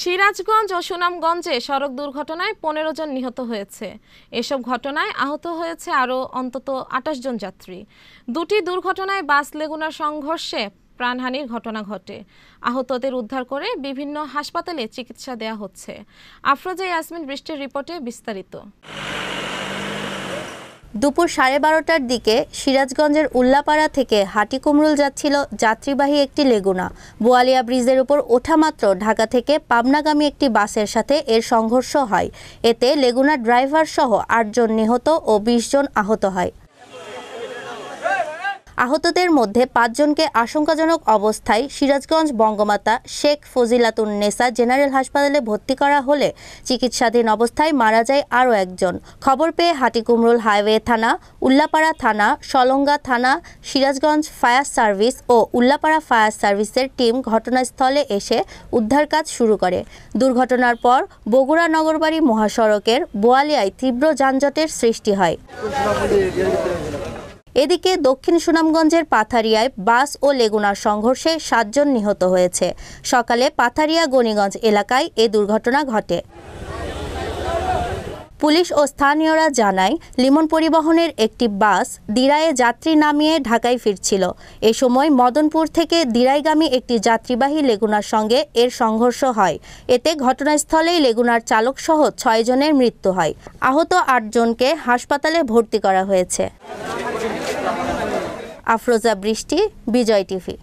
সিরাজগঞ্জ ও সুনামগঞ্জে সড়ক দুর্ঘটনায় পনেরো জন নিহত হয়েছে এসব ঘটনায় আহত হয়েছে আরও অন্তত আটাশ জন যাত্রী দুটি দুর্ঘটনায় বাস লেগুনার সংঘর্ষে প্রাণহানির ঘটনা ঘটে আহতদের উদ্ধার করে বিভিন্ন হাসপাতালে চিকিৎসা দেয়া হচ্ছে আফরোজা ইয়াসমিন বৃষ্টির রিপোর্টে বিস্তারিত দুপুর সাড়ে বারোটার দিকে সিরাজগঞ্জের উল্লাপাড়া থেকে হাটিকুমরুল যাচ্ছিল যাত্রীবাহী একটি লেগুনা বোয়ালিয়া ব্রিজের উপর ওঠামাত্র ঢাকা থেকে পাবনাগামী একটি বাসের সাথে এর সংঘর্ষ হয় এতে লেগুনার ড্রাইভার সহ আটজন নিহত ও বিশ জন আহত হয় আহতদের মধ্যে পাঁচজনকে আশঙ্কাজনক অবস্থায় সিরাজগঞ্জ বঙ্গমাতা শেখ ফজিলাতুন নেসা জেনারেল হাসপাতালে ভর্তি করা হলে চিকিৎসাধীন অবস্থায় মারা যায় আরও একজন খবর পেয়ে হাটিকুমরুল হাইওয়ে থানা উল্লাপাড়া থানা সলঙ্গা থানা সিরাজগঞ্জ ফায়ার সার্ভিস ও উল্লাপাড়া ফায়ার সার্ভিসের টিম ঘটনাস্থলে এসে উদ্ধার কাজ শুরু করে দুর্ঘটনার পর বগুড়া নগরবাড়ি মহাসড়কের বোয়ালিয়ায় তীব্র যানজটের সৃষ্টি হয় এদিকে দক্ষিণ সুনামগঞ্জের পাথারিয়ায় বাস ও লেগুনার সংঘর্ষে সাতজন নিহত হয়েছে সকালে পাথারিয়া গণিগঞ্জ এলাকায় এ দুর্ঘটনা ঘটে পুলিশ ও স্থানীয়রা জানায় লিমন পরিবহনের একটি বাস দিরায়ে যাত্রী নামিয়ে ঢাকায় ফিরছিল এ সময় মদনপুর থেকে দিরাইগামী একটি যাত্রীবাহী লেগুনার সঙ্গে এর সংঘর্ষ হয় এতে ঘটনাস্থলেই লেগুনার চালকসহ ছয়জনের মৃত্যু হয় আহত আটজনকে হাসপাতালে ভর্তি করা হয়েছে আফরোজা বৃষ্টি বিজয় টিভি